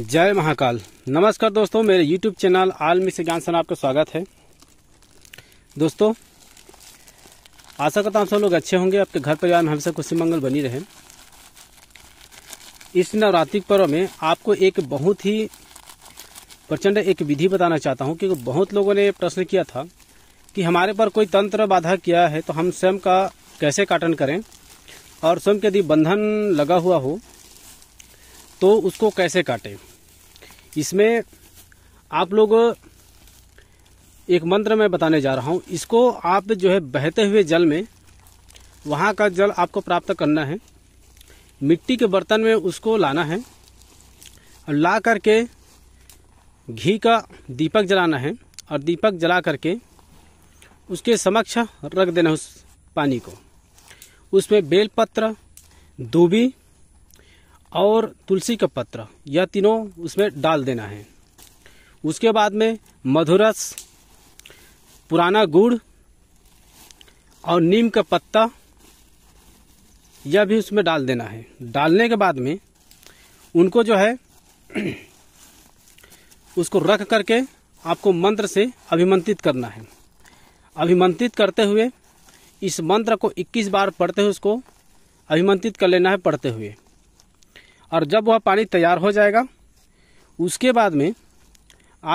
जय महाकाल नमस्कार दोस्तों मेरे YouTube चैनल आलमी से ज्ञान सना आपका स्वागत है दोस्तों आशा करता हूँ सब लोग अच्छे होंगे आपके घर परिवार में हमेशा खुशी मंगल बनी रहे इस नवरात्रि पर्व में आपको एक बहुत ही प्रचंड एक विधि बताना चाहता हूँ क्योंकि बहुत लोगों ने प्रश्न किया था कि हमारे पर कोई तंत्र बाधा किया है तो हम स्वयं का कैसे काटन करें और स्वयं के यदि बंधन लगा हुआ हो तो उसको कैसे काटें इसमें आप लोग एक मंत्र मैं बताने जा रहा हूँ इसको आप जो है बहते हुए जल में वहाँ का जल आपको प्राप्त करना है मिट्टी के बर्तन में उसको लाना है और ला करके घी का दीपक जलाना है और दीपक जला करके उसके समक्ष रख देना उस पानी को उसमें बेलपत्र दूबी और तुलसी का पत्र यह तीनों उसमें डाल देना है उसके बाद में मधुरस पुराना गुड़ और नीम का पत्ता यह भी उसमें डाल देना है डालने के बाद में उनको जो है उसको रख करके आपको मंत्र से अभिमंत्रित करना है अभिमंत्रित करते हुए इस मंत्र को 21 बार पढ़ते हुए उसको अभिमंत्रित कर लेना है पढ़ते हुए और जब वह पानी तैयार हो जाएगा उसके बाद में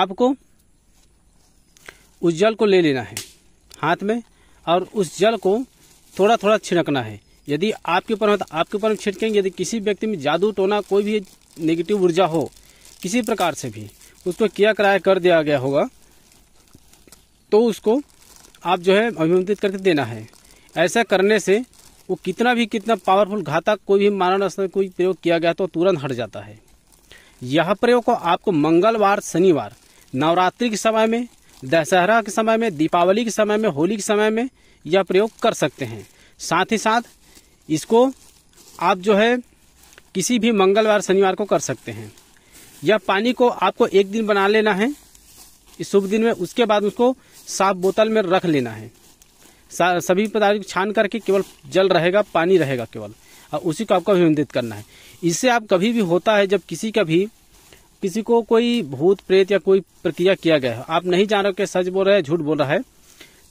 आपको उस जल को ले लेना है हाथ में और उस जल को थोड़ा थोड़ा छिड़कना है यदि आपके ऊपर हो तो आपके ऊपर हम छिड़केंगे यदि किसी व्यक्ति में जादू टोना कोई भी नेगेटिव ऊर्जा हो किसी प्रकार से भी उसको किया कराया कर दिया गया होगा तो उसको आप जो है अभिमंत्रित करके देना है ऐसा करने से वो कितना भी कितना पावरफुल घातक कोई भी मारणास्त्र कोई प्रयोग किया गया तो तुरंत हट जाता है यह प्रयोग को आपको मंगलवार शनिवार नवरात्रि के समय में दशहरा के समय में दीपावली के समय में होली के समय में यह प्रयोग कर सकते हैं साथ ही साथ इसको आप जो है किसी भी मंगलवार शनिवार को कर सकते हैं यह पानी को आपको एक दिन बना लेना है इस शुभ दिन में उसके बाद उसको साफ बोतल में रख लेना है सभी पदार्थ को छान करके केवल जल रहेगा पानी रहेगा केवल और उसी को आपको अभिनंदित करना है इससे आप कभी भी होता है जब किसी का भी किसी को कोई भूत प्रेत या कोई प्रक्रिया किया गया आप नहीं जान रहे कि सच बोल रहा है झूठ बोल रहा है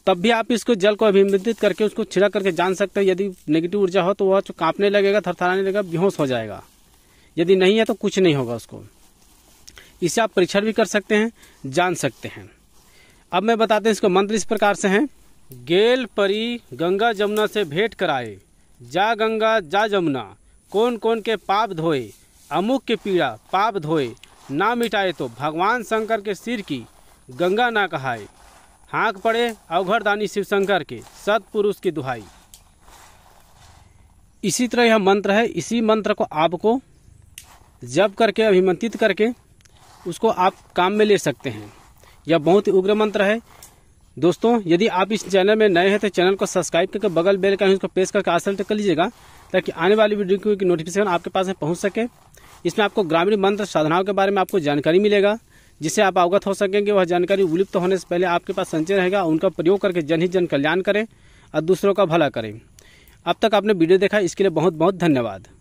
तब भी आप इसको जल को अभिनंदित करके उसको छिड़क करके जान सकते हैं यदि नेगेटिव ऊर्जा हो तो वह तो कांपने लगेगा थरथराने लगेगा बेहोश हो जाएगा यदि नहीं है तो कुछ नहीं होगा उसको इसे आप परीक्षण भी कर सकते हैं जान सकते हैं अब मैं बताते हैं इसको मंत्र इस प्रकार से हैं गेल परी गंगा जमुना से भेंट कराए जा गंगा जा जमुना कौन कौन के पाप धोए अमुक के पीड़ा पाप धोए ना मिटाए तो भगवान शंकर के सिर की गंगा ना कहाए हाँक पड़े अवघर दानी शिव शंकर के सतपुरुष की दुहाई इसी तरह यह मंत्र है इसी मंत्र को आपको जप करके अभिमंत्रित करके उसको आप काम में ले सकते हैं यह बहुत ही उग्र मंत्र है दोस्तों यदि आप इस चैनल में नए हैं तो चैनल को सब्सक्राइब करके बगल बेल का उसको प्रेस करके आसन तक कर लीजिएगा ताकि आने वाली वीडियो की नोटिफिकेशन आपके पास में पहुँच सके इसमें आपको ग्रामीण मंत्र साधनाओं के बारे में आपको जानकारी मिलेगा जिससे आप अवगत हो सकेंगे वह जानकारी विलुप्त होने से पहले आपके पास संचय रहेगा उनका प्रयोग करके जन ही जन कल्याण करें और दूसरों का भला करें अब तक आपने वीडियो देखा इसके लिए बहुत बहुत धन्यवाद